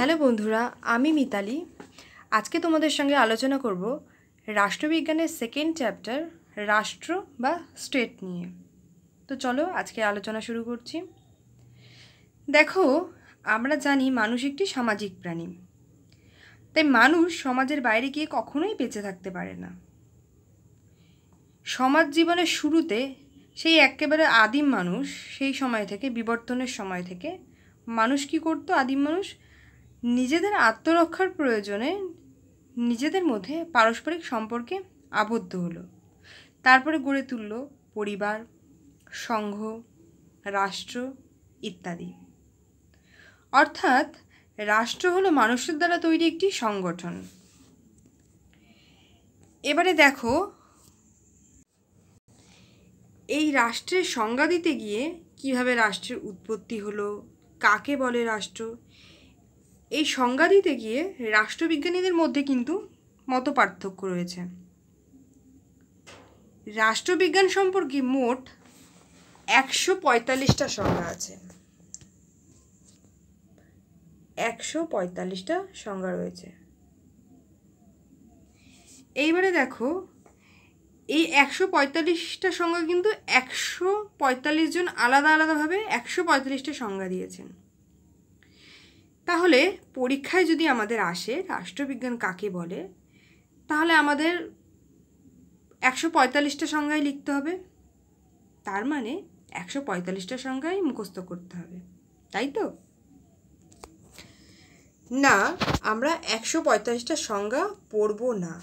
hello বন্ধুরা আমি মিতালি আজকে তোমাদের সঙ্গে আলোচনা করব রাষ্ট্রবিজ্ঞানের সেকেন্ড চ্যাপ্টার রাষ্ট্র বা স্টেট নিয়ে তো চলো আজকে আলোচনা শুরু করছি দেখো আমরা জানি মানুষ একটি সামাজিক প্রাণী তাই মানুষ সমাজের বাইরে গিয়ে কখনোই বেঁচে থাকতে পারে না সমাজ জীবনের শুরুতে সেই একেবারে আদিম মানুষ সেই সময় থেকে বিবর্তনের সময় থেকে মানুষ কি করতো আদিম মানুষ নিজেদের আত্মরক্ষার প্রয়োজনে নিজেদের মধ্যে পারস্পরিক সম্পর্কে আবদ্ধ হলো তারপরে গড়ে তুলল পরিবার সংঘ রাষ্ট্র ইত্যাদি অর্থাৎ রাষ্ট্র হলো মানুষের দ্বারা তৈরি একটি সংগঠন এবারে দেখো এই রাষ্ট্রের সংজ্ঞা দিতে গিয়ে কিভাবে রাষ্ট্রের উৎপত্তি হলো কাকে বলে রাষ্ট্র এই সংজ্ঞা দিতে গিয়ে রাষ্ট্রবিজ্ঞানীদের মধ্যে কিন্তু মত পার্থক্য রয়েছে রাষ্ট্রবিজ্ঞান সম্পর্কে মোট একশো পঁয়তাল্লিশটা সংজ্ঞা আছে একশো পঁয়তাল্লিশটা সংজ্ঞা রয়েছে এইবারে দেখো এই একশো পঁয়তাল্লিশটা সংজ্ঞা কিন্তু একশো পঁয়তাল্লিশ জন আলাদা আলাদাভাবে একশো পঁয়তাল্লিশটা সংজ্ঞা দিয়েছেন তাহলে পরীক্ষায় যদি আমাদের আসে রাষ্ট্রবিজ্ঞান কাকে বলে তাহলে আমাদের একশো পঁয়তাল্লিশটা সংজ্ঞায় লিখতে হবে তার মানে একশো পঁয়তাল্লিশটা সংজ্ঞায় মুখস্থ করতে হবে তাই তো না আমরা একশো পঁয়তাল্লিশটা সংজ্ঞা পড়ব না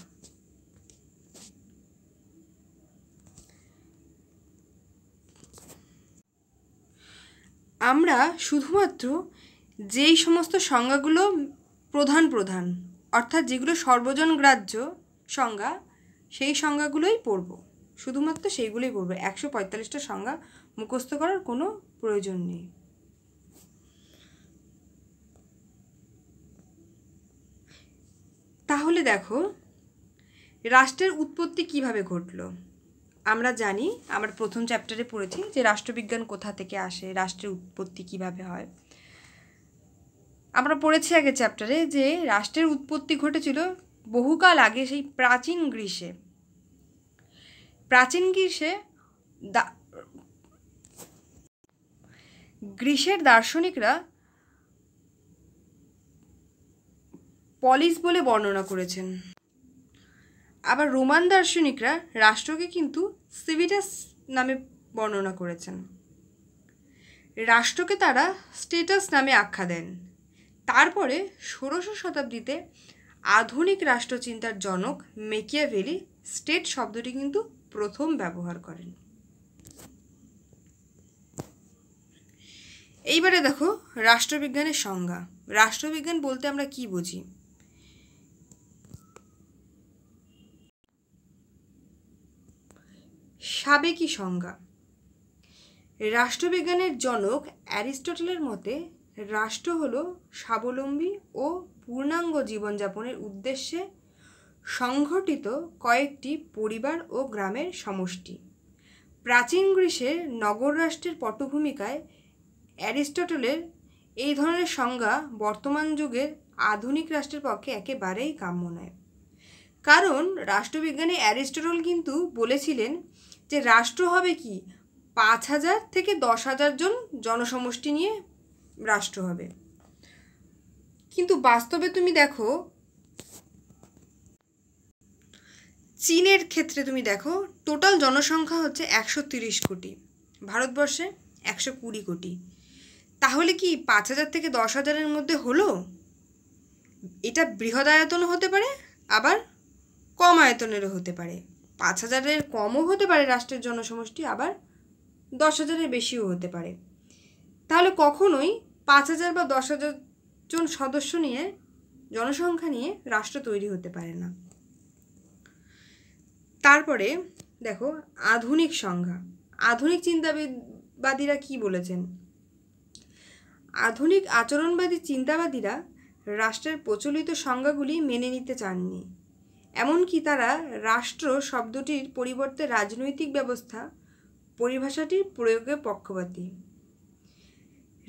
আমরা শুধুমাত্র যেই সমস্ত সংজ্ঞাগুলো প্রধান প্রধান অর্থাৎ যেগুলো সর্বজন গ্রাহ্য সংজ্ঞা সেই সংজ্ঞাগুলোই পড়ব শুধুমাত্র সেইগুলোই পড়ব একশো পঁয়তাল্লিশটা সংজ্ঞা মুখস্থ করার কোনো প্রয়োজন নেই তাহলে দেখো রাষ্ট্রের উৎপত্তি কিভাবে ঘটল আমরা জানি আমরা প্রথম চ্যাপ্টারে পড়েছি যে রাষ্ট্রবিজ্ঞান কোথা থেকে আসে রাষ্ট্রের উৎপত্তি কিভাবে হয় আমরা পড়েছি আগে চ্যাপ্টারে যে রাষ্ট্রের উৎপত্তি ঘটেছিল বহুকাল আগে সেই প্রাচীন গ্রীষে প্রাচীন গ্রীষে গ্রীষের দার্শনিকরা পলিস বলে বর্ণনা করেছেন আবার রোমান দার্শনিকরা রাষ্ট্রকে কিন্তু সিভিটাস নামে বর্ণনা করেছেন রাষ্ট্রকে তারা স্টেটাস নামে আখ্যা দেন তারপরে ষোড়শ শতাব্দীতে আধুনিক রাষ্ট্রচিন্তার জনক মেকিয়াভেলি স্টেট শব্দটি কিন্তু প্রথম ব্যবহার করেন এইবারে দেখো রাষ্ট্রবিজ্ঞানের সংজ্ঞা রাষ্ট্রবিজ্ঞান বলতে আমরা কি বুঝি সাবেকি সংজ্ঞা রাষ্ট্রবিজ্ঞানের জনক অ্যারিস্টটলের মতে রাষ্ট্র হল স্বাবলম্বী ও পূর্ণাঙ্গ জীবনযাপনের উদ্দেশ্যে সংঘটিত কয়েকটি পরিবার ও গ্রামের সমষ্টি প্রাচীন গ্রীসের নগর রাষ্ট্রের পটভূমিকায় অ্যারিস্টটলের এই ধরনের সংজ্ঞা বর্তমান যুগের আধুনিক রাষ্ট্রের পক্ষে একেবারেই কাম্য নয় কারণ রাষ্ট্রবিজ্ঞানী অ্যারিস্টটল কিন্তু বলেছিলেন যে রাষ্ট্র হবে কি পাঁচ হাজার থেকে দশ হাজার জন জনসমষ্টি নিয়ে রাষ্ট্র হবে কিন্তু বাস্তবে তুমি দেখো চীনের ক্ষেত্রে তুমি দেখো টোটাল জনসংখ্যা হচ্ছে একশো তিরিশ কোটি ভারতবর্ষে একশো কুড়ি কোটি তাহলে কি পাঁচ হাজার থেকে দশ হাজারের মধ্যে হলো এটা বৃহদায়তনও হতে পারে আবার কম আয়তনেরও হতে পারে পাঁচ হাজারের কমও হতে পারে রাষ্ট্রের জনসমষ্টি আবার দশ হাজারের বেশিও হতে পারে তাহলে কখনোই পাঁচ হাজার বা দশ হাজার জন সদস্য নিয়ে জনসংখ্যা নিয়ে রাষ্ট্র তৈরি হতে পারে না তারপরে দেখো আধুনিক সংজ্ঞা আধুনিক চিন্তাবাদীরা কি বলেছেন আধুনিক আচরণবাদী চিন্তাবাদীরা রাষ্ট্রের প্রচলিত সংজ্ঞাগুলি মেনে নিতে চাননি এমনকি তারা রাষ্ট্র শব্দটির পরিবর্তে রাজনৈতিক ব্যবস্থা পরিভাষাটির প্রয়োগে পক্ষপাতী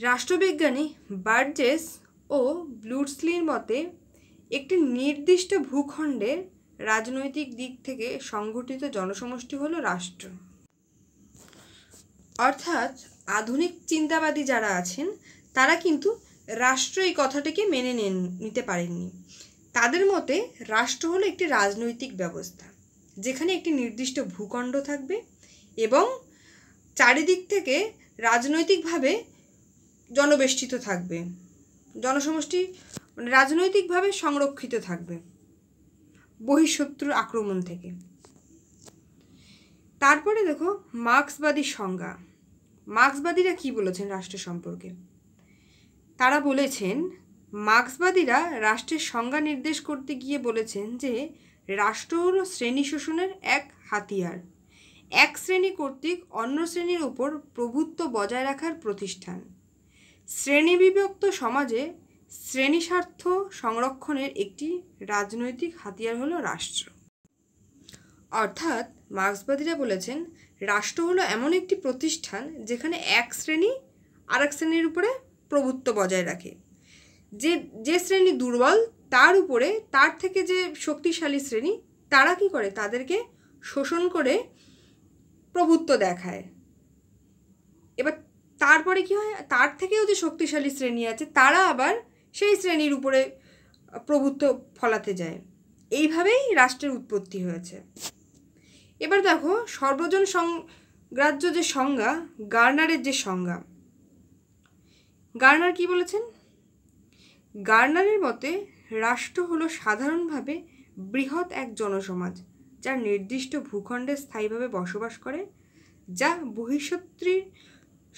রাষ্ট্রবিজ্ঞানী বার্জেস ও ব্লুডসলির মতে একটি নির্দিষ্ট ভূখণ্ডের রাজনৈতিক দিক থেকে সংগঠিত জনসমষ্টি হলো রাষ্ট্র অর্থাৎ আধুনিক চিন্তাবাদী যারা আছেন তারা কিন্তু রাষ্ট্র এই কথাটিকে মেনে নেন নিতে পারেননি তাদের মতে রাষ্ট্র হলো একটি রাজনৈতিক ব্যবস্থা যেখানে একটি নির্দিষ্ট ভূখণ্ড থাকবে এবং চারিদিক থেকে রাজনৈতিকভাবে জনবেষ্টিত থাকবে জনসমষ্টি মানে রাজনৈতিকভাবে সংরক্ষিত থাকবে বহিঃশত্রুর আক্রমণ থেকে তারপরে দেখো মার্ক্সবাদী সংজ্ঞা মার্ক্সবাদীরা কি বলেছেন রাষ্ট্র সম্পর্কে তারা বলেছেন মার্ক্সবাদীরা রাষ্ট্রের সংজ্ঞা নির্দেশ করতে গিয়ে বলেছেন যে রাষ্ট্র হল শ্রেণী শোষণের এক হাতিয়ার এক শ্রেণী কর্তৃক অন্য শ্রেণীর উপর প্রভুত্ব বজায় রাখার প্রতিষ্ঠান শ্রেণীবিভক্ত সমাজে শ্রেণীস্বার্থ সংরক্ষণের একটি রাজনৈতিক হাতিয়ার হলো রাষ্ট্র অর্থাৎ মার্ক্সবাদীরা বলেছেন রাষ্ট্র হলো এমন একটি প্রতিষ্ঠান যেখানে এক শ্রেণী আর এক শ্রেণীর উপরে প্রভুত্ব বজায় রাখে যে যে শ্রেণী দুর্বল তার উপরে তার থেকে যে শক্তিশালী শ্রেণী তারা কি করে তাদেরকে শোষণ করে প্রভুত্ব দেখায় এবার তারপরে কি হয় তার থেকেও যে শক্তিশালী শ্রেণী আছে তারা আবার সেই শ্রেণীর উপরে প্রভুত্ব ফলাতে যায় এইভাবেই রাষ্ট্রের উৎপত্তি হয়েছে এবার দেখো সর্বজন সংগ্রাহ্য যে সংজ্ঞা গার্নারের যে সংজ্ঞা গার্নার কি বলেছেন গার্নারের মতে রাষ্ট্র হলো সাধারণভাবে বৃহৎ এক জনসমাজ যা নির্দিষ্ট ভূখণ্ডে স্থায়ীভাবে বসবাস করে যা বহিঃশত্রীর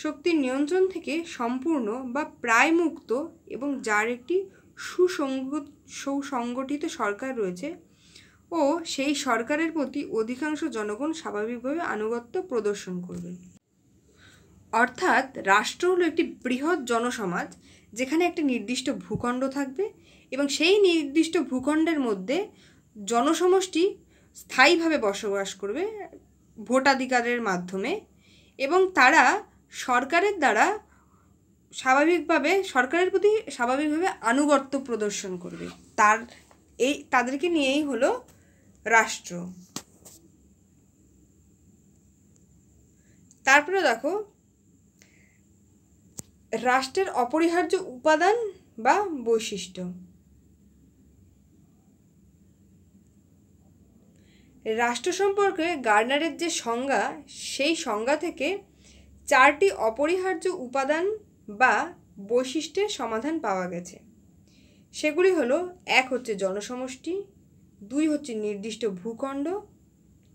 শক্তির নিয়ন্ত্রণ থেকে সম্পূর্ণ বা প্রায় মুক্ত এবং যার একটি সুসংগ সুসংগঠিত সরকার রয়েছে ও সেই সরকারের প্রতি অধিকাংশ জনগণ স্বাভাবিকভাবে আনুগত্য প্রদর্শন করবে অর্থাৎ রাষ্ট্র হলো একটি বৃহৎ জনসমাজ যেখানে একটি নির্দিষ্ট ভূখণ্ড থাকবে এবং সেই নির্দিষ্ট ভূখণ্ডের মধ্যে জনসমষ্টি স্থায়ীভাবে বসবাস করবে ভোটাধিকারের মাধ্যমে এবং তারা সরকারের দ্বারা স্বাভাবিকভাবে সরকারের প্রতি স্বাভাবিকভাবে আনুগত্য প্রদর্শন করবে তার এই তাদেরকে নিয়েই হলো রাষ্ট্র তারপরে দেখো রাষ্ট্রের অপরিহার্য উপাদান বা বৈশিষ্ট্য রাষ্ট্র সম্পর্কে গার্নারের যে সংজ্ঞা সেই সংজ্ঞা থেকে চারটি অপরিহার্য উপাদান বা বৈশিষ্ট্যের সমাধান পাওয়া গেছে সেগুলি হলো এক হচ্ছে জনসমষ্টি দুই হচ্ছে নির্দিষ্ট ভূখণ্ড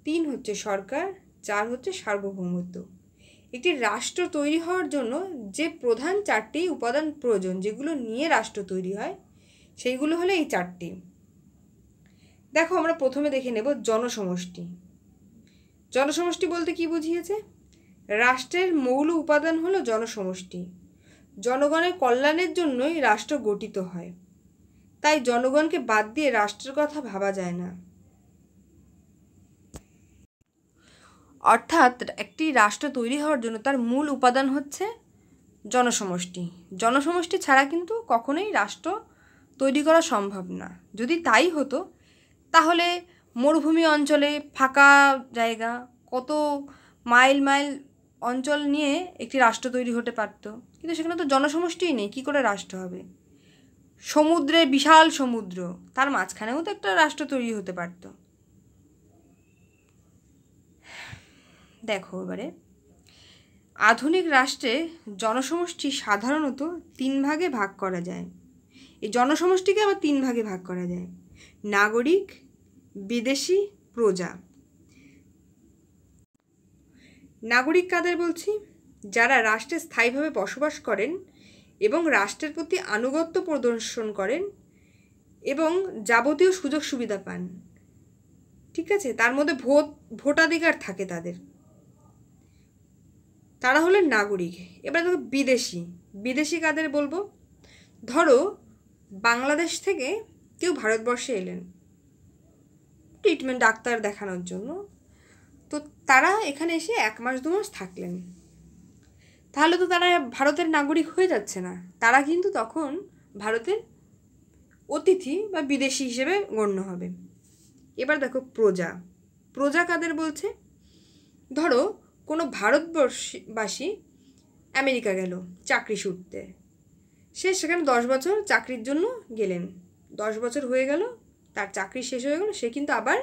তিন হচ্ছে সরকার চার হচ্ছে সার্বভৌমত্ব একটি রাষ্ট্র তৈরি হওয়ার জন্য যে প্রধান চারটি উপাদান প্রয়োজন যেগুলো নিয়ে রাষ্ট্র তৈরি হয় সেইগুলো হলো এই চারটি দেখো আমরা প্রথমে দেখে নেব জনসমষ্টি জনসমষ্টি বলতে কি বুঝিয়েছে রাষ্ট্রের মৌল উপাদান হলো জনসমষ্টি জনগণের কল্যাণের জন্যই রাষ্ট্র গঠিত হয় তাই জনগণকে বাদ দিয়ে রাষ্ট্রের কথা ভাবা যায় না অর্থাৎ একটি রাষ্ট্র তৈরি হওয়ার জন্য তার মূল উপাদান হচ্ছে জনসমষ্টি জনসমষ্টি ছাড়া কিন্তু কখনোই রাষ্ট্র তৈরি করা সম্ভব না যদি তাই হতো তাহলে মরুভূমি অঞ্চলে ফাঁকা জায়গা কত মাইল মাইল অঞ্চল নিয়ে একটি রাষ্ট্র তৈরি হতে পারত কিন্তু সেখানে তো জনসমষ্টিই নেই কী করে রাষ্ট্র হবে সমুদ্রে বিশাল সমুদ্র তার মাঝখানেও তো একটা রাষ্ট্র তৈরি হতে পারত দেখো এবারে আধুনিক রাষ্ট্রে জনসমষ্টি সাধারণত তিন ভাগে ভাগ করা যায় এই জনসমষ্টিকে আবার তিন ভাগে ভাগ করা যায় নাগরিক বিদেশি প্রজা নাগরিক কাদের বলছি যারা রাষ্ট্রে স্থায়ীভাবে বসবাস করেন এবং রাষ্ট্রের প্রতি আনুগত্য প্রদর্শন করেন এবং যাবতীয় সুযোগ সুবিধা পান ঠিক আছে তার মধ্যে ভোট ভোটাধিকার থাকে তাদের তারা হলেন নাগরিক এবার দেখো বিদেশি বিদেশি কাদের বলবো ধরো বাংলাদেশ থেকে কেউ ভারতবর্ষে এলেন ট্রিটমেন্ট ডাক্তার দেখানোর জন্য তো তারা এখানে এসে এক মাস দু মাস থাকলেন তাহলে তো তারা ভারতের নাগরিক হয়ে যাচ্ছে না তারা কিন্তু তখন ভারতের অতিথি বা বিদেশি হিসেবে গণ্য হবে এবার দেখো প্রজা প্রজা কাদের বলছে ধরো কোনো ভারতবর্ষবাসী আমেরিকা গেল চাকরি সূত্রে সে সেখানে দশ বছর চাকরির জন্য গেলেন দশ বছর হয়ে গেল তার চাকরি শেষ হয়ে গেল সে কিন্তু আবার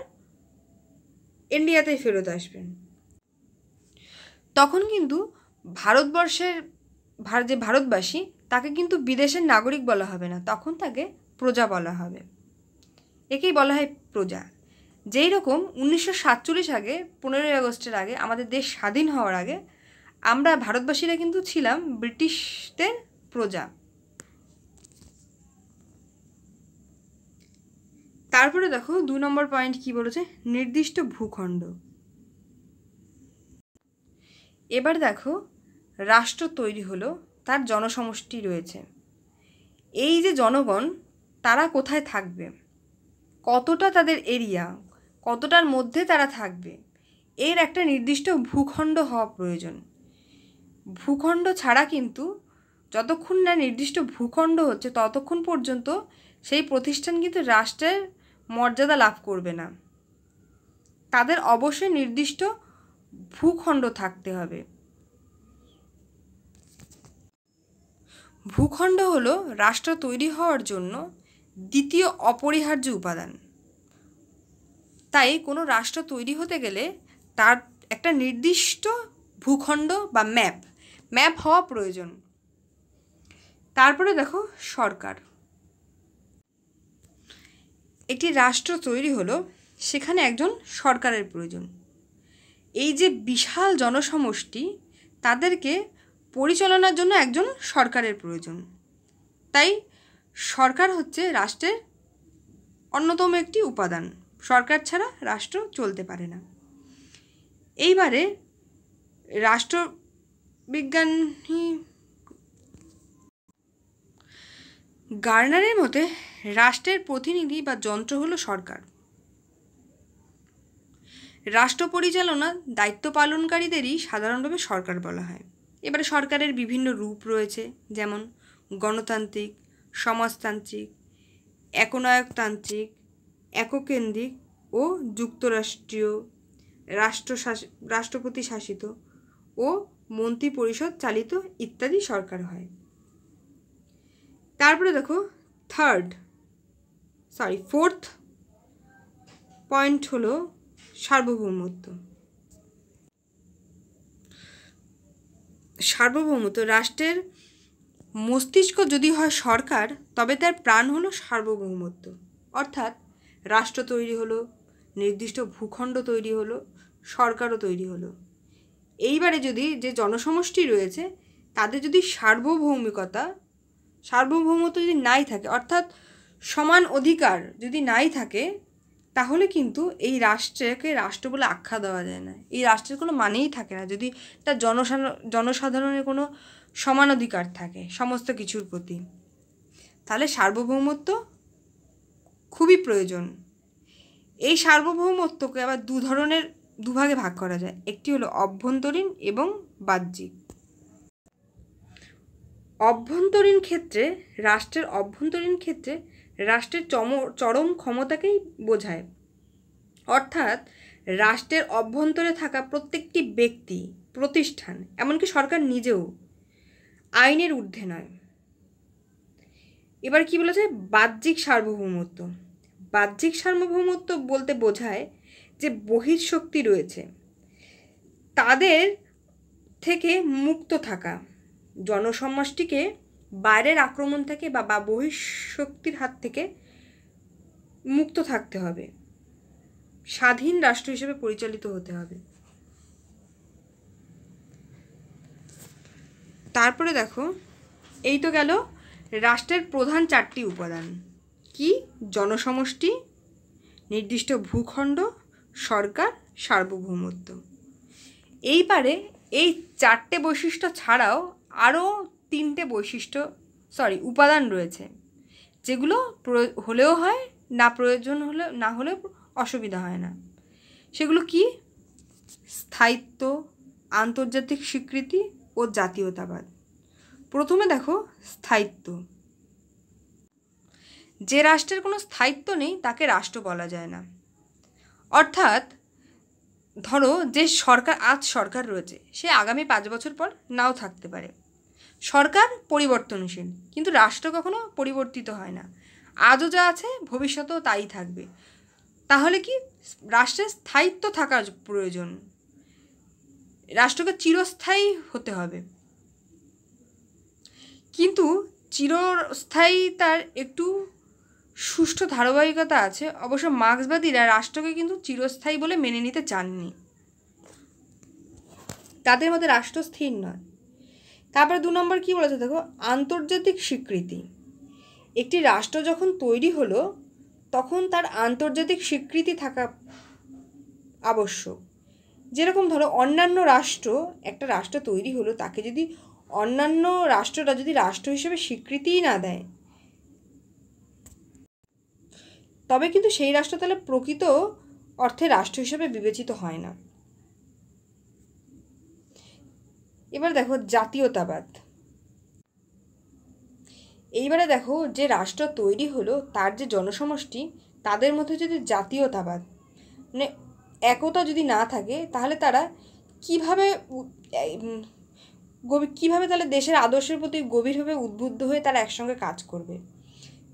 ইন্ডিয়াতেই ফেরত আসবেন তখন কিন্তু ভারতবর্ষের ভার যে ভারতবাসী তাকে কিন্তু বিদেশের নাগরিক বলা হবে না তখন তাকে প্রজা বলা হবে একেই বলা হয় প্রজা যেই রকম উনিশশো সাতচল্লিশ আগে পনেরোই আগস্টের আগে আমাদের দেশ স্বাধীন হওয়ার আগে আমরা ভারতবাসীরা কিন্তু ছিলাম ব্রিটিশদের প্রজা তারপরে দেখো দু নম্বর পয়েন্ট কি বলেছে নির্দিষ্ট ভূখণ্ড এবার দেখো রাষ্ট্র তৈরি হলো তার জনসমষ্টি রয়েছে এই যে জনগণ তারা কোথায় থাকবে কতটা তাদের এরিয়া কতটার মধ্যে তারা থাকবে এর একটা নির্দিষ্ট ভূখণ্ড হওয়া প্রয়োজন ভূখণ্ড ছাড়া কিন্তু যতক্ষণ না নির্দিষ্ট ভূখণ্ড হচ্ছে ততক্ষণ পর্যন্ত সেই প্রতিষ্ঠান কিন্তু রাষ্ট্রের মর্যাদা লাভ করবে না তাদের অবশ্যই নির্দিষ্ট ভূখণ্ড থাকতে হবে ভূখণ্ড হল রাষ্ট্র তৈরি হওয়ার জন্য দ্বিতীয় অপরিহার্য উপাদান তাই কোনো রাষ্ট্র তৈরি হতে গেলে তার একটা নির্দিষ্ট ভূখণ্ড বা ম্যাপ ম্যাপ হওয়া প্রয়োজন তারপরে দেখো সরকার একটি রাষ্ট্র তৈরি হলো সেখানে একজন সরকারের প্রয়োজন এই যে বিশাল জনসমষ্টি তাদেরকে পরিচালনার জন্য একজন সরকারের প্রয়োজন তাই সরকার হচ্ছে রাষ্ট্রের অন্যতম একটি উপাদান সরকার ছাড়া রাষ্ট্র চলতে পারে না এইবারে রাষ্ট্রবিজ্ঞানী গার্নারের মতে রাষ্ট্রের প্রতিনিধি বা যন্ত্র হলো সরকার রাষ্ট্র পরিচালনা দায়িত্ব পালনকারীদেরই সাধারণভাবে সরকার বলা হয় এবারে সরকারের বিভিন্ন রূপ রয়েছে যেমন গণতান্ত্রিক সমাজতান্ত্রিক একনায়কতান্ত্রিক এককেন্দ্রিক ও যুক্তরাষ্ট্রীয় রাষ্ট্র রাষ্ট্রপতি শাসিত ও মন্ত্রী পরিষদ চালিত ইত্যাদি সরকার হয় তারপরে দেখো থার্ড সরি ফোর্থ পয়েন্ট হলো সার্বভৌমত্ব সার্বভৌমত্ব রাষ্ট্রের মস্তিষ্ক যদি হয় সরকার তবে তার প্রাণ হলো সার্বভৌমত্ব অর্থাৎ রাষ্ট্র তৈরি হলো নির্দিষ্ট ভূখণ্ড তৈরি হলো সরকারও তৈরি হলো এইবারে যদি যে জনসমষ্টি রয়েছে তাদের যদি সার্বভৌমিকতা সার্বভৌমত্ব যদি নাই থাকে অর্থাৎ সমান অধিকার যদি নাই থাকে তাহলে কিন্তু এই রাষ্ট্রকে রাষ্ট্র বলে আখ্যা দেওয়া যায় না এই রাষ্ট্রের কোনো মানেই থাকে না যদি তার জনসাধারণ জনসাধারণের কোনো সমান অধিকার থাকে সমস্ত কিছুর প্রতি তাহলে সার্বভৌমত্ব খুবই প্রয়োজন এই সার্বভৌমত্বকে আবার দু ধরনের দুভাগে ভাগ করা যায় একটি হলো অভ্যন্তরীণ এবং বাহ্যিক অভ্যন্তরীণ ক্ষেত্রে রাষ্ট্রের অভ্যন্তরীণ ক্ষেত্রে রাষ্ট্রের চম চরম ক্ষমতাকেই বোঝায় অর্থাৎ রাষ্ট্রের অভ্যন্তরে থাকা প্রত্যেকটি ব্যক্তি প্রতিষ্ঠান এমনকি সরকার নিজেও আইনের ঊর্ধ্বে নয় এবার কি যায় বাহ্যিক সার্বভৌমত্ব বাহ্যিক সার্বভৌমত্ব বলতে বোঝায় যে বহিঃশক্তি রয়েছে তাদের থেকে মুক্ত থাকা জনসমষ্টিকে বাইরের আক্রমণ থেকে বা বা বহিঃশক্তির হাত থেকে মুক্ত থাকতে হবে স্বাধীন রাষ্ট্র হিসেবে পরিচালিত হতে হবে তারপরে দেখো এই তো গেল রাষ্ট্রের প্রধান চারটি উপাদান কি জনসমষ্টি নির্দিষ্ট ভূখণ্ড সরকার সার্বভৌমত্ব এইবারে এই চারটে বৈশিষ্ট্য ছাড়াও আরও তিনটে বৈশিষ্ট্য সরি উপাদান রয়েছে যেগুলো হলেও হয় না প্রয়োজন হলে না হলেও অসুবিধা হয় না সেগুলো কি স্থায়িত্ব আন্তর্জাতিক স্বীকৃতি ও জাতীয়তাবাদ প্রথমে দেখো স্থায়িত্ব যে রাষ্ট্রের কোনো স্থায়িত্ব নেই তাকে রাষ্ট্র বলা যায় না অর্থাৎ ধরো যে সরকার আজ সরকার রয়েছে সে আগামী পাঁচ বছর পর নাও থাকতে পারে সরকার পরিবর্তনশীল কিন্তু রাষ্ট্র কখনো পরিবর্তিত হয় না আজও যা আছে ভবিষ্যতেও তাই থাকবে তাহলে কি রাষ্ট্রের স্থায়িত্ব থাকার প্রয়োজন রাষ্ট্রকে চিরস্থায়ী হতে হবে কিন্তু চিরস্থায়ী তার একটু সুষ্ঠু ধারাবাহিকতা আছে অবশ্য মার্ক্সবাদীরা রাষ্ট্রকে কিন্তু চিরস্থায়ী বলে মেনে নিতে চাননি তাদের মধ্যে রাষ্ট্র স্থির নয় তারপরে দু নম্বর কী বলেছে দেখো আন্তর্জাতিক স্বীকৃতি একটি রাষ্ট্র যখন তৈরি হলো তখন তার আন্তর্জাতিক স্বীকৃতি থাকা আবশ্যক যেরকম ধরো অন্যান্য রাষ্ট্র একটা রাষ্ট্র তৈরি হলো তাকে যদি অন্যান্য রাষ্ট্রটা যদি রাষ্ট্র হিসেবে স্বীকৃতিই না দেয় তবে কিন্তু সেই রাষ্ট্র তাহলে প্রকৃত অর্থে রাষ্ট্র হিসেবে বিবেচিত হয় না এবার দেখো জাতীয়তাবাদ এইবারে দেখো যে রাষ্ট্র তৈরি হলো তার যে জনসমষ্টি তাদের মধ্যে যদি জাতীয়তাবাদ মানে একতা যদি না থাকে তাহলে তারা কিভাবে গভীর কীভাবে তাহলে দেশের আদর্শের প্রতি গভীরভাবে উদ্বুদ্ধ হয়ে তারা একসঙ্গে কাজ করবে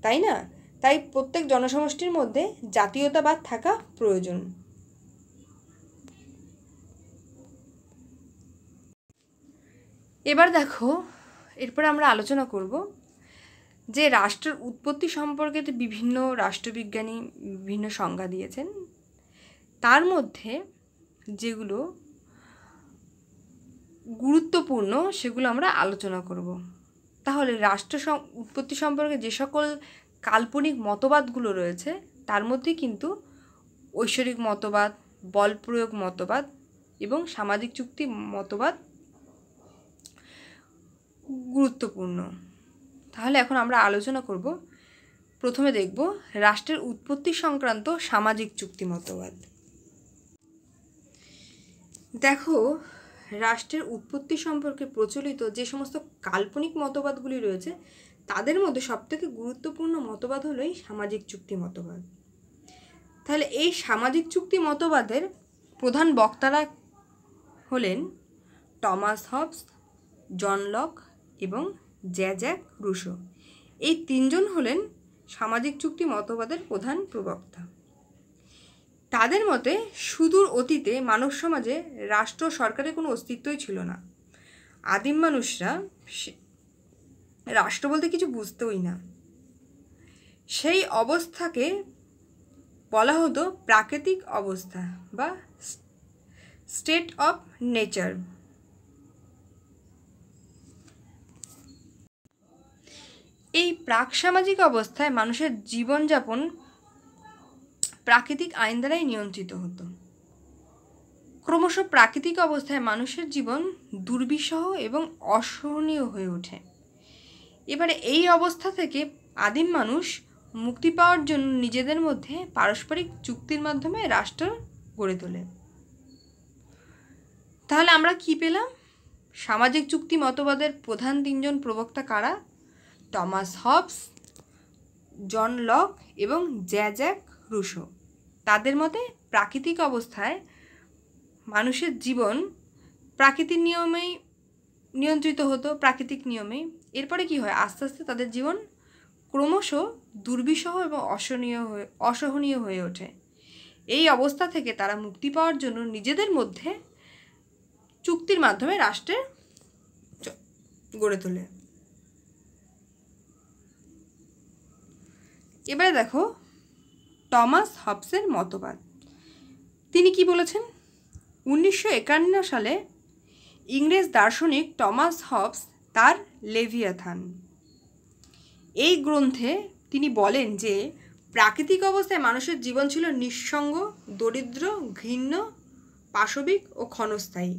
তাই না তাই প্রত্যেক জনসমষ্টির মধ্যে জাতীয়তাবাদ থাকা প্রয়োজন এবার দেখো এরপরে আমরা আলোচনা করব যে রাষ্ট্রের উৎপত্তি সম্পর্কে তো বিভিন্ন রাষ্ট্রবিজ্ঞানী বিভিন্ন সংজ্ঞা দিয়েছেন তার মধ্যে যেগুলো গুরুত্বপূর্ণ সেগুলো আমরা আলোচনা করব তাহলে রাষ্ট্র উৎপত্তি সম্পর্কে যে সকল কাল্পনিক মতবাদগুলো রয়েছে তার মধ্যে কিন্তু ঐশ্বরিক মতবাদ বল প্রয়োগ মতবাদ এবং সামাজিক চুক্তি মতবাদ গুরুত্বপূর্ণ তাহলে এখন আমরা আলোচনা করব প্রথমে দেখব রাষ্ট্রের উৎপত্তি সংক্রান্ত সামাজিক চুক্তি মতবাদ দেখো রাষ্ট্রের উৎপত্তি সম্পর্কে প্রচলিত যে সমস্ত কাল্পনিক মতবাদগুলি রয়েছে তাদের মধ্যে সবথেকে গুরুত্বপূর্ণ মতবাদ হলো এই সামাজিক চুক্তি মতবাদ তাহলে এই সামাজিক চুক্তি মতবাদের প্রধান বক্তারা হলেন টমাস হবস জন লক এবং জ্যাজ্যাক রুশো এই তিনজন হলেন সামাজিক চুক্তি মতবাদের প্রধান প্রবক্তা তাদের মতে সুদূর অতীতে মানব সমাজে রাষ্ট্র সরকারের কোনো অস্তিত্বই ছিল না আদিম মানুষরা রাষ্ট্র বলতে কিছু বুঝতেই না সেই অবস্থাকে বলা হতো প্রাকৃতিক অবস্থা বা স্টেট অফ নেচার এই প্রাক সামাজিক অবস্থায় মানুষের জীবনযাপন প্রাকৃতিক আইন দ্বারাই নিয়ন্ত্রিত হতো ক্রমশ প্রাকৃতিক অবস্থায় মানুষের জীবন দুর্বিষহ এবং অসহনীয় হয়ে ওঠে এবারে এই অবস্থা থেকে আদিম মানুষ মুক্তি পাওয়ার জন্য নিজেদের মধ্যে পারস্পরিক চুক্তির মাধ্যমে রাষ্ট্র গড়ে তোলে তাহলে আমরা কি পেলাম সামাজিক চুক্তি মতবাদের প্রধান তিনজন প্রবক্তা কারা টমাস হবস জন লক এবং জ্যাজ্যাক রুশো তাদের মতে প্রাকৃতিক অবস্থায় মানুষের জীবন প্রাকৃতিক নিয়মেই নিয়ন্ত্রিত হতো প্রাকৃতিক নিয়মেই এরপরে কি হয় আস্তে আস্তে তাদের জীবন ক্রমশ দুর্বিষহ এবং অসহনীয় হয়ে অসহনীয় হয়ে ওঠে এই অবস্থা থেকে তারা মুক্তি পাওয়ার জন্য নিজেদের মধ্যে চুক্তির মাধ্যমে রাষ্ট্রের গড়ে তোলে এবারে দেখো টমাস হবসের মতবাদ তিনি কি বলেছেন উনিশশো একান্ন সালে ইংরেজ দার্শনিক টমাস হবস তার লেভিয়াথান এই গ্রন্থে তিনি বলেন যে প্রাকৃতিক অবস্থায় মানুষের জীবন ছিল নিঃসঙ্গ দরিদ্র ঘৃণ্য পাশবিক ও ক্ষণস্থায়ী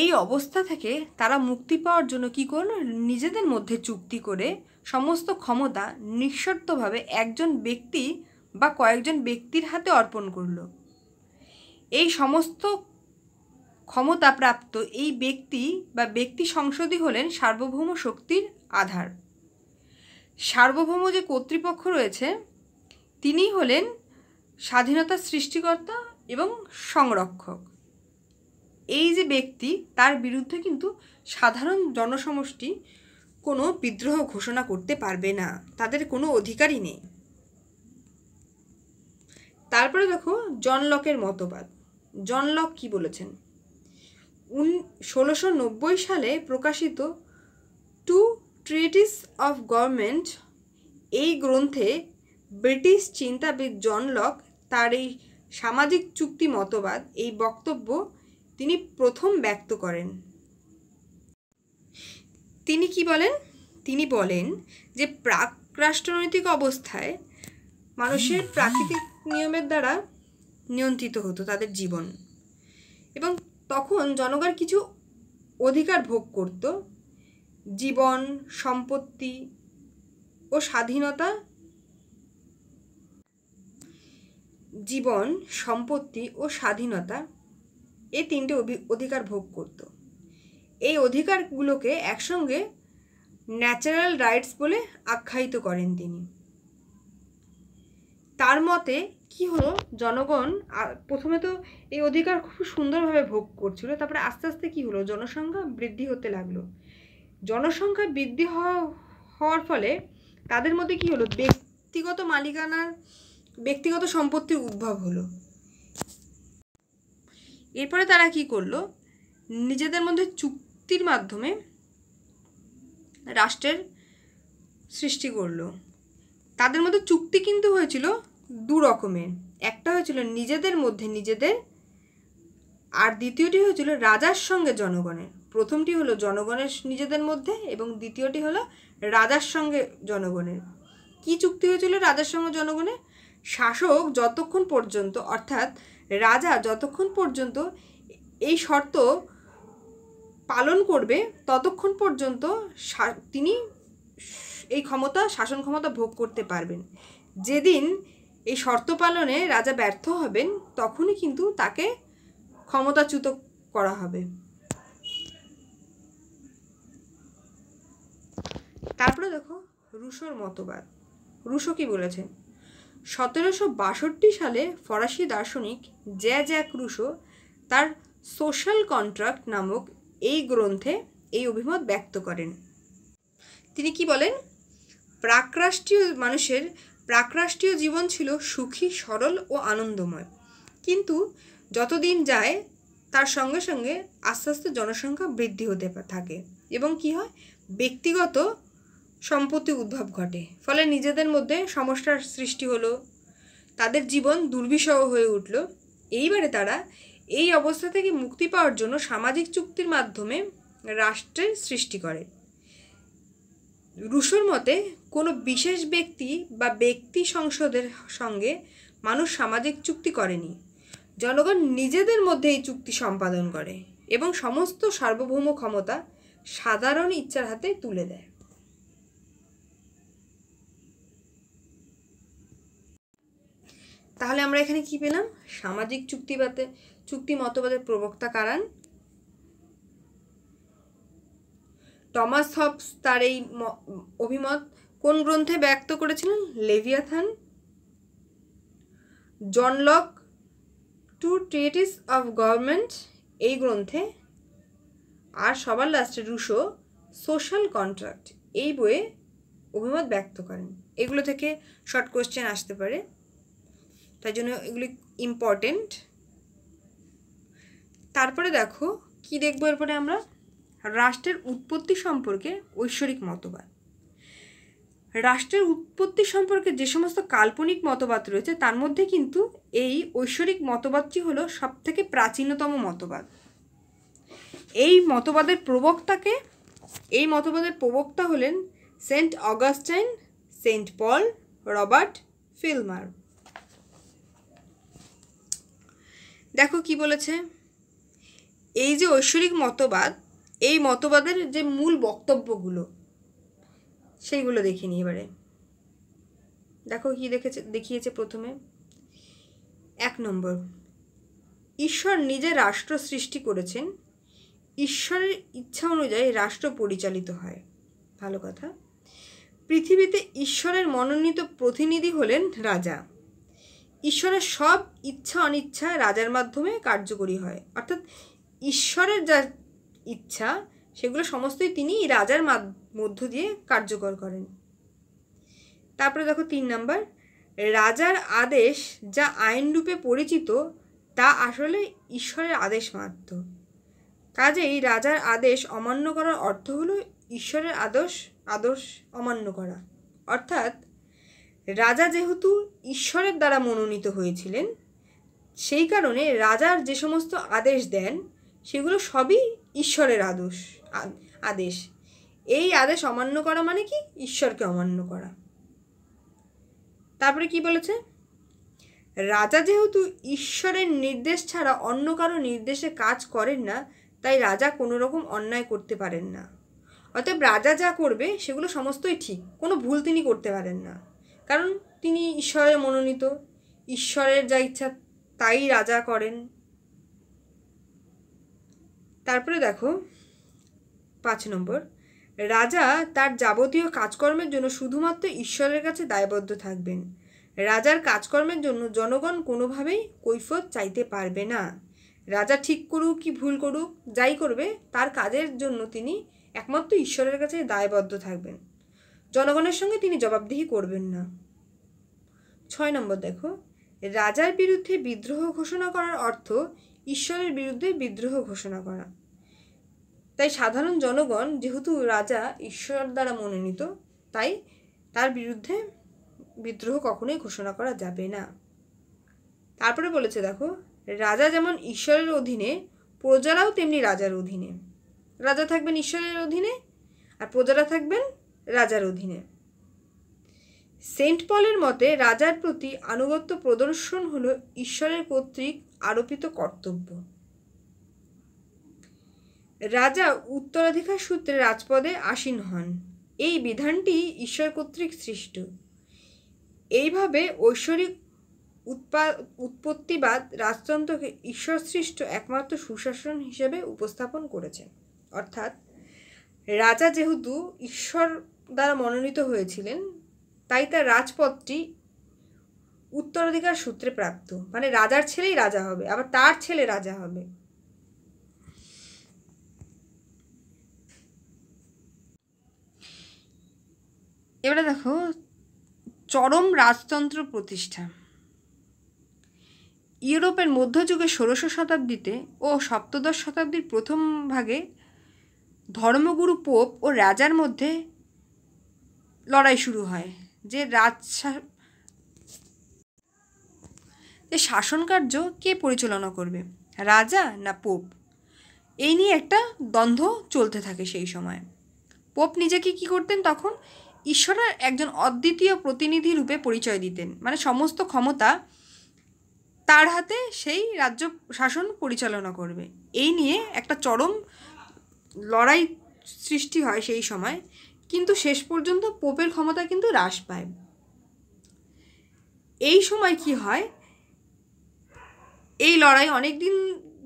এই অবস্থা থেকে তারা মুক্তি পাওয়ার জন্য কী করল নিজেদের মধ্যে চুক্তি করে সমস্ত ক্ষমতা নিঃশর্তভাবে একজন ব্যক্তি বা কয়েকজন ব্যক্তির হাতে অর্পণ করল এই সমস্ত ক্ষমতা প্রাপ্ত এই ব্যক্তি বা ব্যক্তি সংসদী হলেন সার্বভৌম শক্তির আধার সার্বভৌম যে কর্তৃপক্ষ রয়েছে তিনি হলেন স্বাধীনতা সৃষ্টিকর্তা এবং সংরক্ষক এই যে ব্যক্তি তার বিরুদ্ধে কিন্তু সাধারণ জনসমষ্টি কোনো বিদ্রোহ ঘোষণা করতে পারবে না তাদের কোনো অধিকারই নেই তারপরে দেখো জনলকের মতবাদ জনলক কি বলেছেন উন ষোলোশো নব্বই সালে প্রকাশিত টু ট্রিটিস অফ গভর্নমেন্ট এই গ্রন্থে ব্রিটিশ চিন্তাবিদ জনলক তার এই সামাজিক চুক্তি মতবাদ এই বক্তব্য তিনি প্রথম ব্যক্ত করেন তিনি কি বলেন তিনি বলেন যে প্রাক রাষ্ট্রনৈতিক অবস্থায় মানুষের প্রাকৃতিক নিয়মের দ্বারা নিয়ন্ত্রিত হতো তাদের জীবন এবং তখন জনগণ কিছু অধিকার ভোগ করত জীবন সম্পত্তি ও স্বাধীনতা জীবন সম্পত্তি ও স্বাধীনতা এই তিনটে অধিকার ভোগ করত এই অধিকারগুলোকে একসঙ্গে ন্যাচারাল রাইটস বলে আখ্যায়িত করেন তিনি তার মতে কি হলো জনগণ প্রথমে তো এই অধিকার খুব সুন্দরভাবে ভোগ করছিল তারপরে আস্তে আস্তে কি হলো জনসংখ্যা বৃদ্ধি হতে লাগলো জনসংখ্যা বৃদ্ধি হওয়ার ফলে তাদের মধ্যে কি হলো ব্যক্তিগত মালিকানার ব্যক্তিগত সম্পত্তির উদ্ভব হলো এরপরে তারা কি করলো নিজেদের মধ্যে চুক্তির মাধ্যমে রাষ্ট্রের সৃষ্টি করলো তাদের মধ্যে চুক্তি কিন্তু হয়েছিল দু রকমের একটা হয়েছিল নিজেদের মধ্যে নিজেদের আর দ্বিতীয়টি হয়েছিল রাজার সঙ্গে জনগণের প্রথমটি হলো জনগণের নিজেদের মধ্যে এবং দ্বিতীয়টি হলো রাজার সঙ্গে জনগণের কি চুক্তি হয়েছিল রাজার সঙ্গে জনগণের শাসক যতক্ষণ পর্যন্ত অর্থাৎ রাজা যতক্ষণ পর্যন্ত এই শর্ত পালন করবে ততক্ষণ পর্যন্ত তিনি এই ক্ষমতা শাসন ক্ষমতা ভোগ করতে পারবেন যেদিন এই শর্ত পালনে রাজা ব্যর্থ হবেন তখনই কিন্তু তাকে ক্ষমতাচ্যুত করা হবে তারপরে দেখো রুশোর মতবাদ রুশো কি বলেছেন সতেরোশো বাষট্টি সালে ফরাসি দার্শনিক জ্যা জ্যাক রুশো তার সোশ্যাল কন্ট্রাক্ট নামক এই গ্রন্থে এই অভিমত ব্যক্ত করেন তিনি কি বলেন প্রাকরাষ্ট্রীয় মানুষের প্রাকরাষ্ট্রীয় জীবন ছিল সুখী সরল ও আনন্দময় কিন্তু যতদিন যায় তার সঙ্গে সঙ্গে আস্তে আস্তে জনসংখ্যা বৃদ্ধি হতে থাকে এবং কি হয় ব্যক্তিগত সম্পত্তি উদ্ভব ঘটে ফলে নিজেদের মধ্যে সমস্যার সৃষ্টি হলো তাদের জীবন দুর্বিষহ হয়ে উঠল এইবারে তারা এই অবস্থা থেকে মুক্তি পাওয়ার জন্য সামাজিক চুক্তির মাধ্যমে রাষ্ট্রের সৃষ্টি করে রুশোর মতে কোনো বিশেষ ব্যক্তি বা ব্যক্তি সংসদের সঙ্গে মানুষ সামাজিক চুক্তি করেনি জনগণ নিজেদের মধ্যে এই চুক্তি সম্পাদন করে এবং সমস্ত সার্বভৌম ক্ষমতা সাধারণ ইচ্ছার হাতে তুলে দেয় তাহলে আমরা এখানে কি পেলাম সামাজিক চুক্তিবাদে চুক্তি মতবাদের প্রবক্তা কারান টমাস হবস তার এই অভিমত কোন গ্রন্থে ব্যক্ত করেছিলেন Leviathan John Locke two treatise of government এই গ্রন্থে আর সবার লাস্টে রুশো সোশ্যাল কন্ট্রাক্ট এই বইয়ে অভিমত ব্যক্ত করেন এগুলো থেকে শর্ট কোয়েশ্চেন আসতে পারে তাই জন্য এগুলি ইম্পর্টেন্ট তারপরে দেখো কি দেখবো এরপরে আমরা রাষ্ট্রের উৎপত্তি সম্পর্কে ঐশ্বরিক মতবাদ রাষ্ট্রের উৎপত্তি সম্পর্কে যে সমস্ত কাল্পনিক মতবাদ রয়েছে তার মধ্যে কিন্তু এই ঐশ্বরিক মতবাদটি হলো সবথেকে প্রাচীনতম মতবাদ এই মতবাদের প্রবক্তাকে এই মতবাদের প্রবক্তা হলেন Saint Augustine Saint Paul Robert Filmer দেখো কি বলেছে এই যে ঐশ্বরিক মতবাদ এই মতবাদের যে মূল বক্তব্যগুলো সেইগুলো দেখিনি এবারে দেখো কি দেখেছে দেখিয়েছে প্রথমে এক নম্বর ঈশ্বর নিজে রাষ্ট্র সৃষ্টি করেছেন ঈশ্বরের ইচ্ছা অনুযায়ী রাষ্ট্র পরিচালিত হয় ভালো কথা পৃথিবীতে ঈশ্বরের মনোনীত প্রতিনিধি হলেন রাজা ঈশ্বরের সব ইচ্ছা অনিচ্ছা রাজার মাধ্যমে কার্যকরী হয় অর্থাৎ ঈশ্বরের যা ইচ্ছা সেগুলো সমস্তই তিনি রাজার মধ্য দিয়ে কার্যকর করেন তারপরে দেখো তিন নাম্বার রাজার আদেশ যা আইনরূপে পরিচিত তা আসলে ঈশ্বরের আদেশ মাত্র কাজেই রাজার আদেশ অমান্য করার অর্থ হলো ঈশ্বরের আদর্শ আদর্শ অমান্য করা অর্থাৎ রাজা যেহেতু ঈশ্বরের দ্বারা মনোনীত হয়েছিলেন সেই কারণে রাজার যে সমস্ত আদেশ দেন সেগুলো সবই ঈশ্বরের আদেশ আদেশ এই আদেশ অমান্য করা মানে কি ঈশ্বরকে অমান্য করা তারপরে কি বলেছে রাজা যেহেতু ঈশ্বরের নির্দেশ ছাড়া অন্য কারো নির্দেশে কাজ করেন না তাই রাজা কোনো রকম অন্যায় করতে পারেন না অতএব রাজা যা করবে সেগুলো সমস্তই ঠিক কোনো ভুল তিনি করতে পারেন না কারণ তিনি ঈশ্বরে মনোনীত ঈশ্বরের যা ইচ্ছা তাই রাজা করেন তারপরে দেখো পাঁচ নম্বর রাজা তার যাবতীয় কাজকর্মের জন্য শুধুমাত্র ঈশ্বরের কাছে দায়বদ্ধ থাকবেন রাজার কাজকর্মের জন্য জনগণ কোনোভাবেই কৈফত চাইতে পারবে না রাজা ঠিক করুক কি ভুল করুক যাই করবে তার কাজের জন্য তিনি একমাত্র ঈশ্বরের কাছে দায়বদ্ধ থাকবেন জনগণের সঙ্গে তিনি জবাবদিহি করবেন না ছয় নম্বর দেখো রাজার বিরুদ্ধে বিদ্রোহ ঘোষণা করার অর্থ ঈশ্বরের বিরুদ্ধে বিদ্রোহ ঘোষণা করা তাই সাধারণ জনগণ যেহেতু রাজা ঈশ্বর দ্বারা মনোনীত তাই তার বিরুদ্ধে বিদ্রোহ কখনোই ঘোষণা করা যাবে না তারপরে বলেছে দেখো রাজা যেমন ঈশ্বরের অধীনে প্রজারাও তেমনি রাজার অধীনে রাজা থাকবেন ঈশ্বরের অধীনে আর প্রজারা থাকবেন রাজার অধীনে সেন্ট পলের মতে রাজার প্রতি আনুগত্য প্রদর্শন হল ঈশ্বরের কর্তৃক আরোপিত কর্তব্য রাজা উত্তরাধিকার সূত্রে রাজপদে আসীন হন এই বিধানটি ঈশ্বর কর্তৃক সৃষ্ট এইভাবে ঐশ্বরিক উৎপা উৎপত্তিবাদ রাজতন্ত্রকে ঈশ্বর সৃষ্ট একমাত্র সুশাসন হিসেবে উপস্থাপন করেছেন অর্থাৎ রাজা যেহেতু ঈশ্বর দ্বারা মনোনীত হয়েছিলেন তাই তার রাজপথটি উত্তরাধিকার সূত্রে প্রাপ্ত মানে রাজার ছেলেই রাজা হবে আবার তার ছেলে রাজা হবে এবারে দেখো চরম রাজতন্ত্র প্রতিষ্ঠা ইউরোপের মধ্যযুগে ষোড়শ শতাব্দীতে ও সপ্তদশ শতাব্দীর প্রথম ভাগে ধর্মগুরু পোপ ও রাজার মধ্যে লড়াই শুরু হয় যে রাজ যে শাসনকার্য কে পরিচালনা করবে রাজা না পোপ এই নিয়ে একটা দ্বন্দ্ব চলতে থাকে সেই সময় পোপ নিজেকে কি করতেন তখন ঈশ্বরের একজন অদ্বিতীয় প্রতিনিধি রূপে পরিচয় দিতেন মানে সমস্ত ক্ষমতা তার হাতে সেই রাজ্য শাসন পরিচালনা করবে এই নিয়ে একটা চরম লড়াই সৃষ্টি হয় সেই সময় কিন্তু শেষ পর্যন্ত পোপের ক্ষমতা কিন্তু হ্রাস পায় এই সময় কি হয় এই লড়াই অনেক দিন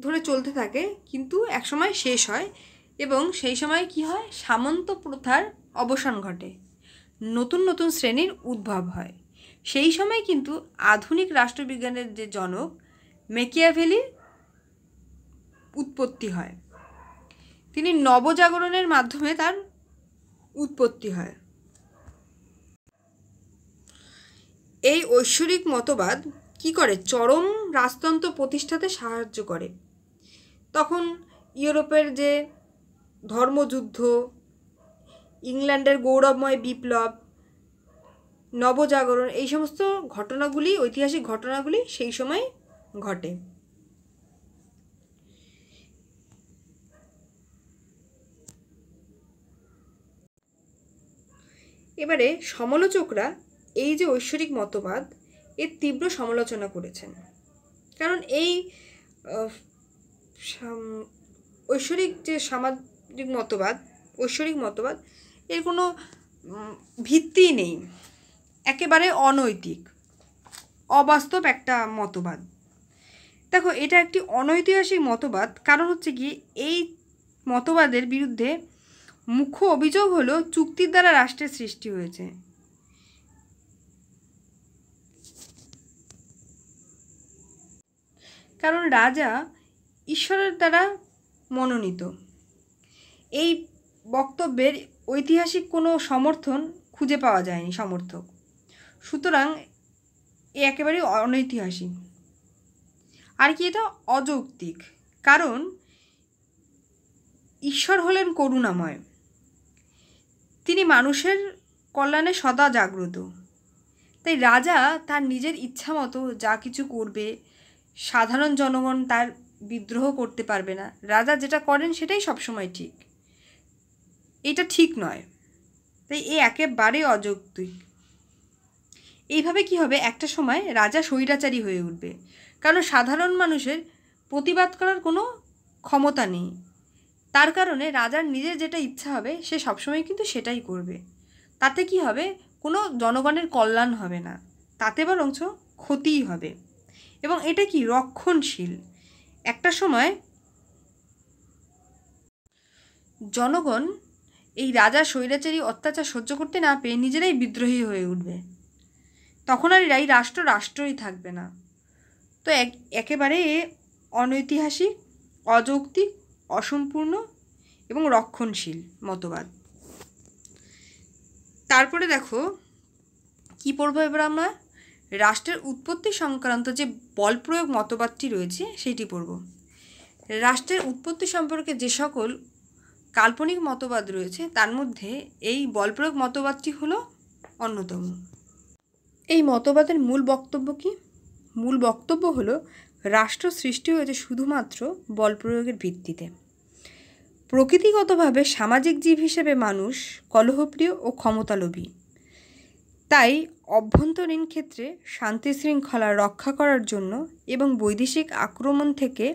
ধরে চলতে থাকে কিন্তু একসময় শেষ হয় এবং সেই সময় কি হয় সামন্ত প্রথার অবসান ঘটে নতুন নতুন শ্রেণীর উদ্ভব হয় সেই সময় কিন্তু আধুনিক রাষ্ট্রবিজ্ঞানের যে জনক মেকিয়াভেলির উৎপত্তি হয় তিনি নবজাগরণের মাধ্যমে তার উৎপত্তি হয় এই ঐশ্বরিক মতবাদ কি করে চরম রাজতন্ত্র প্রতিষ্ঠাতে সাহায্য করে তখন ইউরোপের যে ধর্মযুদ্ধ ইংল্যান্ডের গৌরবময় বিপ্লব নবজাগরণ এই সমস্ত ঘটনাগুলি ঐতিহাসিক ঘটনাগুলি সেই সময় ঘটে এবারে সমালোচকরা এই যে ঐশ্বরিক মতবাদ এর তীব্র সমালোচনা করেছেন কারণ এই ঐশ্বরিক যে সামাজিক মতবাদ ঐশ্বরিক মতবাদ এর কোনো ভিত্তি নেই একেবারে অনৈতিক অবাস্তব একটা মতবাদ দেখো এটা একটি অনৈতিহাসিক মতবাদ কারণ হচ্ছে কি এই মতবাদের বিরুদ্ধে মুখ্য অভিযোগ হলো চুক্তির দ্বারা রাষ্ট্রের সৃষ্টি হয়েছে কারণ রাজা ঈশ্বরের দ্বারা মনোনীত এই বক্তব্যের ঐতিহাসিক কোনো সমর্থন খুঁজে পাওয়া যায়নি সমর্থক সুতরাং এ একেবারেই অনৈতিহাসিক আর কি এটা অযৌক্তিক কারণ ঈশ্বর হলেন করুণাময় তিনি মানুষের কল্যাণে সদা জাগ্রত তাই রাজা তার নিজের ইচ্ছা মতো যা কিছু করবে সাধারণ জনগণ তার বিদ্রোহ করতে পারবে না রাজা যেটা করেন সেটাই সবসময় ঠিক এটা ঠিক নয় তাই এ একেবারেই অযৌক্তিক এইভাবে কি হবে একটা সময় রাজা স্বৈরাচারী হয়ে উঠবে কারণ সাধারণ মানুষের প্রতিবাদ করার কোনো ক্ষমতা নেই তার কারণে রাজার নিজের যেটা ইচ্ছা হবে সে সবসময় কিন্তু সেটাই করবে তাতে কি হবে কোনো জনগণের কল্যাণ হবে না তাতে বরঞ্চ ক্ষতিই হবে এবং এটা কি রক্ষণশীল একটা সময় জনগণ এই রাজা স্বৈরাচারী অত্যাচার সহ্য করতে না পেয়ে নিজেরাই বিদ্রোহী হয়ে উঠবে তখন আর এই রাষ্ট্র রাষ্ট্রই থাকবে না তো এক একেবারে এ অনৈতিহাসিক অযৌক্তিক অসম্পূর্ণ এবং রক্ষণশীল মতবাদ তারপরে দেখো কি পড়বো এবার আমরা রাষ্ট্রের উৎপত্তি সংক্রান্ত যে বল প্রয়োগ মতবাদটি রয়েছে সেটি পড়ব রাষ্ট্রের উৎপত্তি সম্পর্কে যে সকল কাল্পনিক মতবাদ রয়েছে তার মধ্যে এই বল প্রয়োগ মতবাদটি হল অন্যতম এই মতবাদের মূল বক্তব্য কি মূল বক্তব্য হলো রাষ্ট্র সৃষ্টি হয়েছে শুধুমাত্র বল প্রয়োগের ভিত্তিতে প্রকৃতিগতভাবে সামাজিক জীব হিসেবে মানুষ কলহপ্রিয় ও ক্ষমতালোভী তাই অভ্যন্তরীণ ক্ষেত্রে শান্তি শৃঙ্খলা রক্ষা করার জন্য এবং বৈদেশিক আক্রমণ থেকে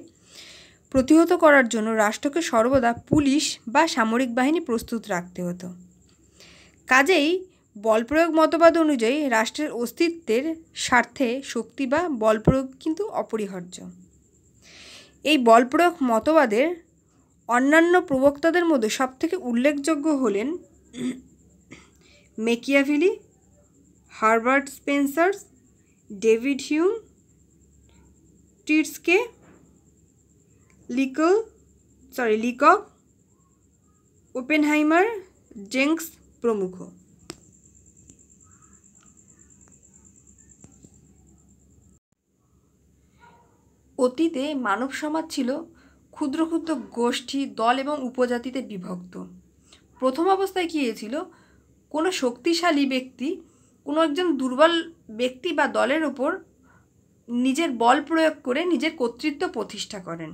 প্রতিহত করার জন্য রাষ্ট্রকে সর্বদা পুলিশ বা সামরিক বাহিনী প্রস্তুত রাখতে হতো কাজেই বলপ্রয়োগ মতবাদ অনুযায়ী রাষ্ট্রের অস্তিত্বের স্বার্থে শক্তি বা বলপ্রয়োগ কিন্তু অপরিহার্য এই বলপ্রয়োগ মতবাদের অন্যান্য প্রবক্তাদের মধ্যে সবথেকে উল্লেখযোগ্য হলেন Machiavelli Herbert Spencers David Hume Treitschke লিকল সরি লিকক ওপেনহাইমার জেঙ্কস প্রমুখ অতীতে মানব সমাজ ছিল ক্ষুদ্র ক্ষুদ্র গোষ্ঠী দল এবং উপজাতিতে বিভক্ত প্রথম অবস্থায় কী হয়েছিল কোনো শক্তিশালী ব্যক্তি কোনো একজন দুর্বল ব্যক্তি বা দলের ওপর নিজের বল প্রয়োগ করে নিজের কর্তৃত্ব প্রতিষ্ঠা করেন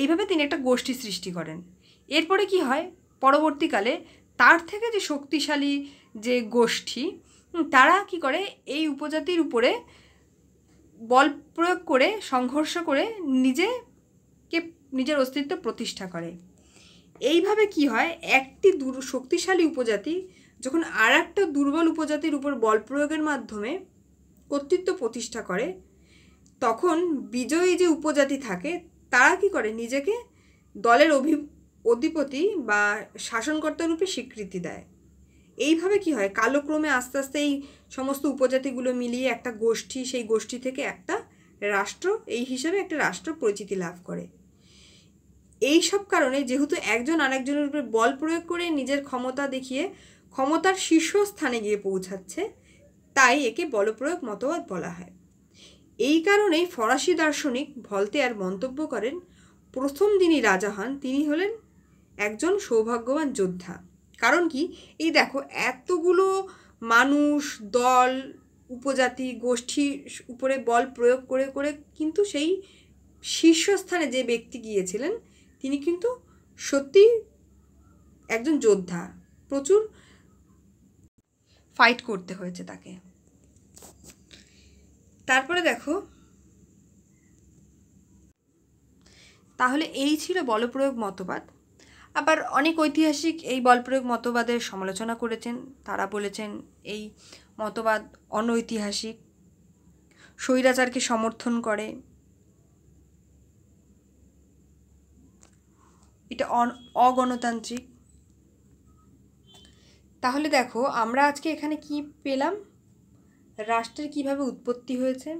এইভাবে তিনি একটা গোষ্ঠী সৃষ্টি করেন এরপরে কি হয় পরবর্তীকালে তার থেকে যে শক্তিশালী যে গোষ্ঠী তারা কি করে এই উপজাতির উপরে বল প্রয়োগ করে সংঘর্ষ করে নিজেকে নিজের অস্তিত্ব প্রতিষ্ঠা করে এইভাবে কি হয় একটি দুর শক্তিশালী উপজাতি যখন আর একটা দুর্বল উপজাতির উপর বল প্রয়োগের মাধ্যমে কর্তৃত্ব প্রতিষ্ঠা করে তখন বিজয়ী যে উপজাতি থাকে তারা কি করে নিজেকে দলের অভি অধিপতি বা শাসনকর্তারূপে স্বীকৃতি দেয় এইভাবে কি হয় কালক্রমে আস্তে আস্তে এই সমস্ত উপজাতিগুলো মিলিয়ে একটা গোষ্ঠী সেই গোষ্ঠী থেকে একটা রাষ্ট্র এই হিসাবে একটা রাষ্ট্র পরিচিতি লাভ করে এই সব কারণে যেহেতু একজন আরেকজনের উপরে বল প্রয়োগ করে নিজের ক্ষমতা দেখিয়ে ক্ষমতার শীর্ষস্থানে গিয়ে পৌঁছাচ্ছে তাই একে বলপ্রয়োগ মতবাদ বলা হয় এই কারণেই ফরাসি দার্শনিক ভলতে আর মন্তব্য করেন প্রথম যিনি রাজা হন তিনি হলেন একজন সৌভাগ্যবান যোদ্ধা কারণ কি এই দেখো এতগুলো মানুষ দল উপজাতি গোষ্ঠীর উপরে বল প্রয়োগ করে করে কিন্তু সেই শীর্ষস্থানে যে ব্যক্তি গিয়েছিলেন তিনি কিন্তু সত্যি একজন যোদ্ধা প্রচুর ফাইট করতে হয়েছে তাকে তারপরে দেখো তাহলে এই ছিল বলপ্রয়োগ মতবাদ আবার অনেক ঐতিহাসিক এই বলপ্রয়োগ মতবাদের সমালোচনা করেছেন তারা বলেছেন এই মতবাদ অনৈতিহাসিক স্বৈরাচারকে সমর্থন করে এটা অগণতান্ত্রিক তাহলে দেখো আমরা আজকে এখানে কি পেলাম রাষ্ট্রের কিভাবে উৎপত্তি হয়েছে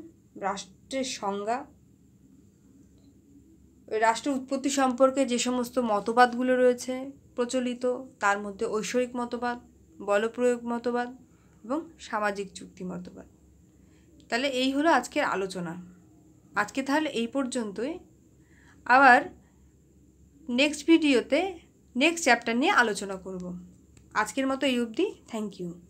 রাষ্ট্রের সংজ্ঞা রাষ্ট্র উৎপত্তি সম্পর্কে যে সমস্ত মতবাদগুলো রয়েছে প্রচলিত তার মধ্যে ঐশ্বরিক মতবাদ বলপ্রয়োগ মতবাদ এবং সামাজিক চুক্তি মতবাদ তাহলে এই হলো আজকের আলোচনা আজকে তাহলে এই পর্যন্তই আবার নেক্সট ভিডিওতে নেক্সট চ্যাপ্টার নিয়ে আলোচনা করব আজকের মতো এই অবধি থ্যাংক ইউ